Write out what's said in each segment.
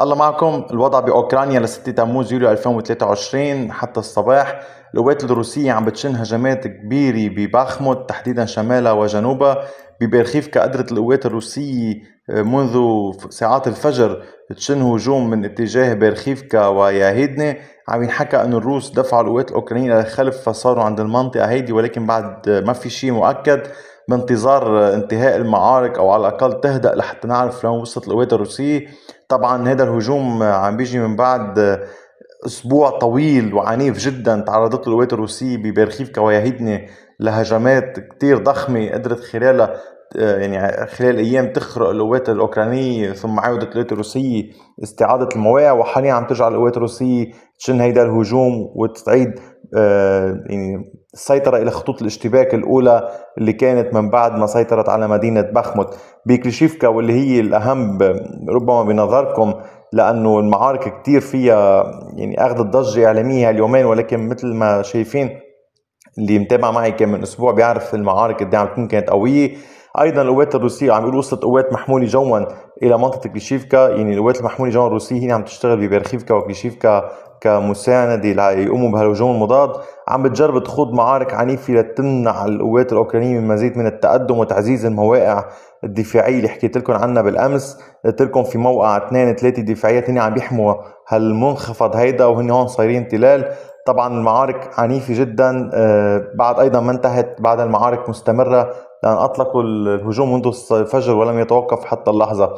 الله معكم الوضع بأوكرانيا ل 6 تموز يوليو 2023 حتى الصباح القوات الروسية عم بتشن هجمات كبيرة بباخموت تحديدا شمالها وجنوبها ببرخيفكا قدرت القوات الروسية آه، منذ ساعات الفجر تشن هجوم من اتجاه بيرخيفكا وياهيدني عم ينحكى انه الروس دفعوا القوات الاوكرانيه للخلف فصاروا عند المنطقه هيدي ولكن بعد ما في شيء مؤكد بانتظار انتهاء المعارك او على الاقل تهدأ لحتى نعرف لوين وصلت القوات الروسيه طبعا هذا الهجوم عم بيجي من بعد اسبوع طويل وعنيف جدا تعرضت له القوات الروسيه ببيرخيفكا وياهيدني لهجمات كتير ضخمه قدرت خلالها يعني خلال ايام تخرق القوات الاوكرانيه ثم عوده القوات الروسيه استعاده المواقع وحاليا عم ترجع القوات الروسيه تشن هيدا الهجوم وتعيد آه، يعني السيطره الى خطوط الاشتباك الاولى اللي كانت من بعد ما سيطرت على مدينه بخمت بكليشيفكا واللي هي الاهم ربما بنظركم لانه المعارك كثير فيها يعني اخذت ضجه اعلاميه اليومين ولكن مثل ما شايفين اللي متابع معي كان من اسبوع بيعرف المعارك قد إيه عم تكون كانت قويه ايضا القوات الروسيه عم يقولوا وصلت قوات محموله جوا الى منطقه كليشيفكا يعني القوات المحموله جوا الروسيه هي عم تشتغل ببرخيفكا وكليشيفكا كمساندة ليقوموا بهالهجوم المضاد عم بتجرب تخوض معارك عنيفة لتمنع القوات الأوكرانية من مزيد من التقدم وتعزيز المواقع الدفاعية اللي حكيت لكم عنها بالأمس قلت لكم في موقع اثنين ثلاثة دفاعيات هن عم يحموا هالمنخفض هيدا وهن هون صايرين تلال طبعا المعارك عنيفه جدا آه، بعد ايضا ما انتهت بعد المعارك مستمره لان اطلقوا الهجوم منذ الفجر ولم يتوقف حتى اللحظه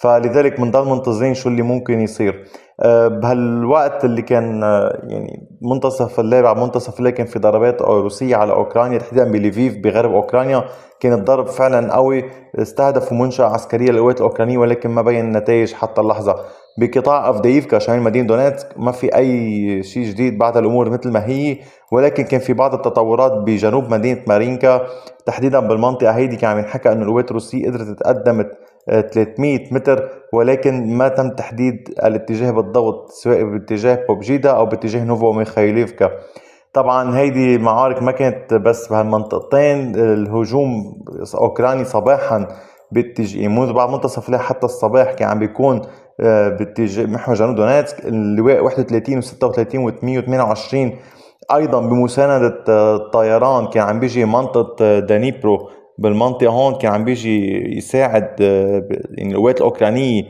فلذلك بنضل منتظرين شو اللي ممكن يصير آه، بهالوقت اللي كان آه، يعني منتصف الليل بعد منتصف الليل كان في ضربات روسيه على اوكرانيا تحديدا بليفيف بغرب اوكرانيا كان الضرب فعلا قوي استهدفوا منشاه عسكريه للقوات الاوكرانيه ولكن ما بين النتائج حتى اللحظه بقطاع أفدييفكا شمال مدينة دونيتسك ما في أي شيء جديد بعد الأمور مثل ما هي ولكن كان في بعض التطورات بجنوب مدينة مارينكا تحديدا بالمنطقة هيدي كان عم ينحكى انه القوات الروسية قدرت تقدمت 300 آه، متر ولكن ما تم تحديد الاتجاه بالضبط سواء باتجاه بوبجيدا أو باتجاه نوفو ميخايليفكا طبعا هيدي معارك ما كانت بس بهالمنطقتين الهجوم أوكراني صباحا باتجاه منذ بعد منتصف الليل حتى الصباح كان عم بيكون آه، باتجاه محور جنوب دونيتسك اللواء 31 و36 و828 ايضا بمسانده الطيران آه، كان عم بيجي منطقه آه، دانيبرو بالمنطقه هون كان عم بيجي يساعد يعني القوات الاوكرانيه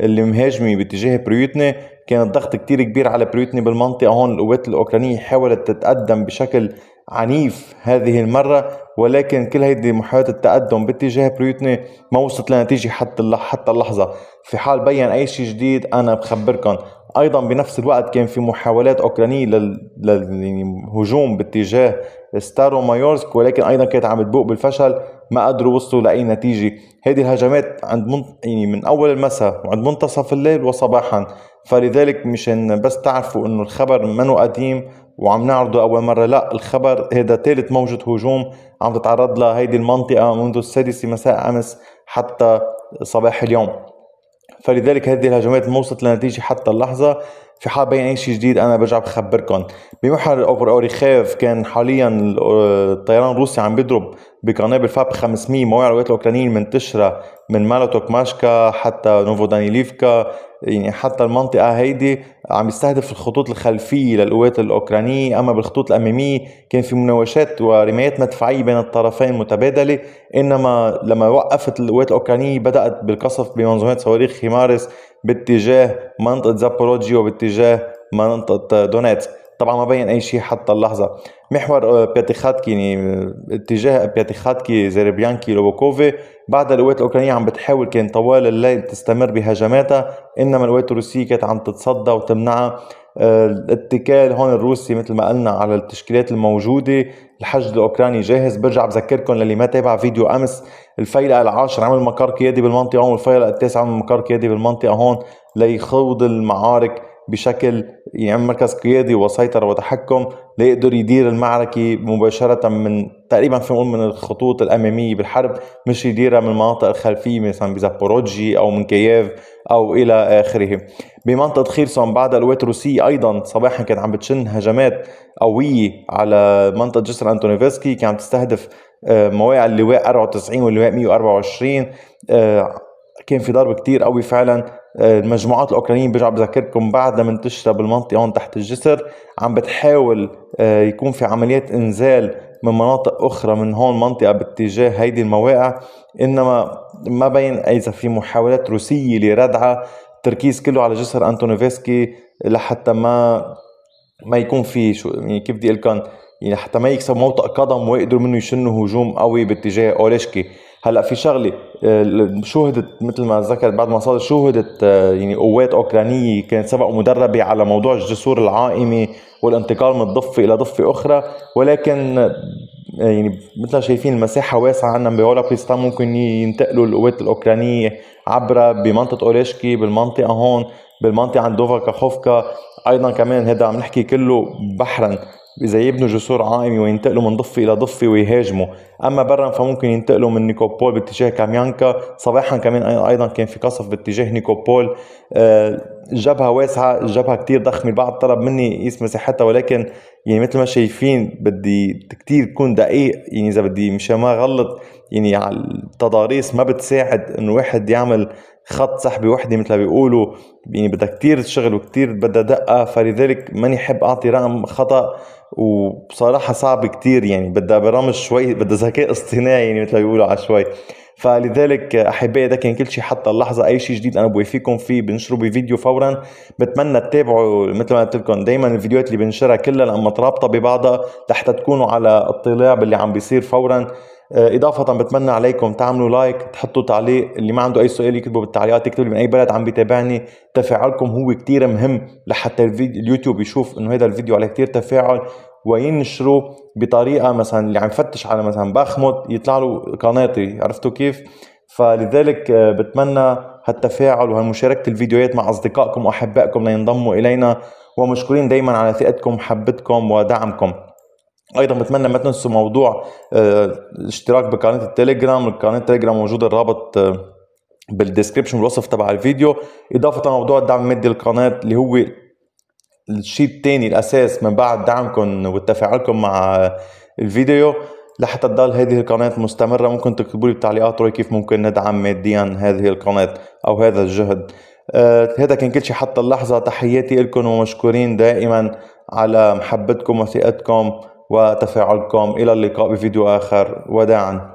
اللي مهاجمه باتجاه بريوتني كان الضغط كتير كبير على بريوتني بالمنطقه هون القوات الاوكرانيه حاولت تتقدم بشكل عنيف هذه المرة ولكن كل هيدي محاولات التقدم باتجاه بريوتني ما وصلت لنتيجة حتى حتى اللحظة في حال بين أي شيء جديد أنا بخبركم أيضا بنفس الوقت كان في محاولات أوكرانية للهجوم يعني باتجاه ستارو مايورسك ولكن أيضا كانت عم تبوق بالفشل ما قدروا وصلوا لأي نتيجة هذه الهجمات عند من... يعني من أول المساء وعند منتصف الليل وصباحا فلذلك مشان بس تعرفوا انه الخبر منه قديم وعم نعرضه اول مره لا الخبر هذا ثالث موجة هجوم عم تتعرض لها هيدي المنطقه منذ السادسه مساء امس حتى صباح اليوم فلذلك هذه الهجمات ما وصلت لنتيجه حتى اللحظه في حال بين اي شيء جديد انا برجع بخبركم بمحور اوبر اوريخيف كان حاليا الطيران الروسي عم بيضرب بقنابل فاب 500 مواقع الولايات الاوكرانيين المنتشره من مالوتوك ماشكا حتى نوفو دانيليفكا يعني حتى المنطقه هيدي عم يستهدف الخطوط الخلفيه للقوات الاوكرانيه اما بالخطوط الاماميه كان في مناوشات ورميات مدفعيه بين الطرفين متبادله انما لما وقفت القوات الاوكرانيه بدات بالقصف بمنظومات صواريخ خمارس باتجاه منطقة زابوروجيا وباتجاه منطقة دونيتسك طبعا ما بين اي شيء حتى اللحظه محور آه، بياتيخاتكي يعني اتجاه بياتيخاتكي زيربيانكي لوبوكوفي بعد القوات الاوكرانيه عم بتحاول كان طوال الليل تستمر بهجماتها انما القوات الروسيه كانت عم تتصدى وتمنعها آه، الاتكال هون الروسي مثل ما قلنا على التشكيلات الموجودة الحشد الأوكراني جاهز برجع بذكركم للي ما تابع فيديو أمس الفيلق العاشر عمل مقر قيادي بالمنطقة هون والفيلق التاسع عمل مقر قيادي بالمنطقة هون ليخوض المعارك بشكل يعمل يعني مركز قيادي وسيطرة وتحكم ليقدر يدير المعركة مباشرة من تقريبا في نقول من الخطوط الأمامية بالحرب مش يديرها من المناطق الخلفية مثلا بزابوروجي أو من كييف أو إلى آخره بمنطقة خيرسون بعد القوات الروسية أيضا صباحا كانت عم بتشن هجمات قوية على منطقة جسر أنتونيفسكي كانت عم تستهدف آه، مواقع اللواء 94 واللواء 124 آه، كان في ضرب كتير قوي فعلا المجموعات الاوكرانيه برجع بذكركم بعدها منتشره بالمنطقه هون تحت الجسر عم بتحاول آه، يكون في عمليات انزال من مناطق اخرى من هون منطقه باتجاه هيدي المواقع انما ما بين اذا في محاولات روسيه لردعها التركيز كله على جسر انتونوفسكي لحتى ما ما يكون في شو يعني كيف بدي اقول يعني حتى ما يكسبوا موطئ قدم ويقدروا منه يشنوا هجوم قوي باتجاه اوليشكي هلا في شغله آه، شوهدت مثل ما ذكرت بعد ما صار شوهدت آه، يعني قوات اوكرانيه كانت سبق مدربه على موضوع الجسور العائمه والانتقال من ضفه الى ضفه اخرى ولكن آه، يعني مثل ما شايفين المساحه واسعه عندنا بريستان ممكن ينتقلوا القوات الاوكرانيه عبر بمنطقه اوريشكي بالمنطقه هون بالمنطقه عند دوفا كاخوفكا ايضا كمان هذا عم نحكي كله بحرا زي يبنوا جسور عائمه وينتقلوا من ضفه الى ضفه ويهاجموا، اما برا فممكن ينتقلوا من نيكوبول باتجاه كاميانكا، صباحا كمان ايضا كان في قصف باتجاه نيكوبول، الجبهه آه، واسعه، الجبهه كثير ضخمه، البعض طلب مني قيس مساحتها ولكن يعني مثل ما شايفين بدي كثير تكون دقيق يعني اذا بدي مشان ما غلط يعني على التضاريس ما بتساعد انه واحد يعمل خط سحبه وحده مثل ما بيقولوا يعني بدها كثير شغل وكثير بدها دقه فلذلك ماني حب اعطي رقم خطا وبصراحه صعب كثير يعني بدها برمج شوي بدها ذكاء اصطناعي يعني مثل ما بيقولوا على شوي فلذلك احبائي ده كان كل شيء حتى اللحظه اي شيء جديد انا بوافيكم فيه بنشره بفيديو فورا بتمنى تتابعوا مثل ما قلت لكم دائما الفيديوهات اللي بنشرها كلها لما ترابطه ببعضها لحتى تكونوا على اطلاع باللي عم بيصير فورا آه، اضافه بتمنى عليكم تعملوا لايك تحطوا تعليق اللي ما عنده اي سؤال يكتبوا بالتعليقات يكتبوا لي من اي بلد عم بيتابعني تفاعلكم هو كتير مهم لحتى اليوتيوب يشوف انه هذا الفيديو عليه كتير تفاعل وينشروا بطريقه مثلا اللي عم يفتش على مثلا بخمط يطلع له قناتي عرفتوا كيف فلذلك آه، بتمنى هالتفاعل وهالمشاركه الفيديوهات مع اصدقائكم واحبائكم لينضموا الينا ومشكورين دايما على ثقتكم محبتكم ودعمكم ايضا بتمنى ما تنسوا موضوع آه، الاشتراك بقناه التليجرام قناه التليجرام موجود الرابط آه، بالديسكربشن والوصف تبع الفيديو اضافه لموضوع الدعم المادي للقناه اللي هو الشيء الثاني الاساس من بعد دعمكم وتفاعلكم مع الفيديو لحتى تضل هذه القناة مستمرة ممكن تكتبوا لي بالتعليقات كيف ممكن ندعم ماديا هذه القناة أو هذا الجهد آه هذا كان كل شيء حتى اللحظة تحياتي لكم ومشكورين دائما على محبتكم وثقتكم وتفاعلكم إلى اللقاء بفيديو آخر وداعاً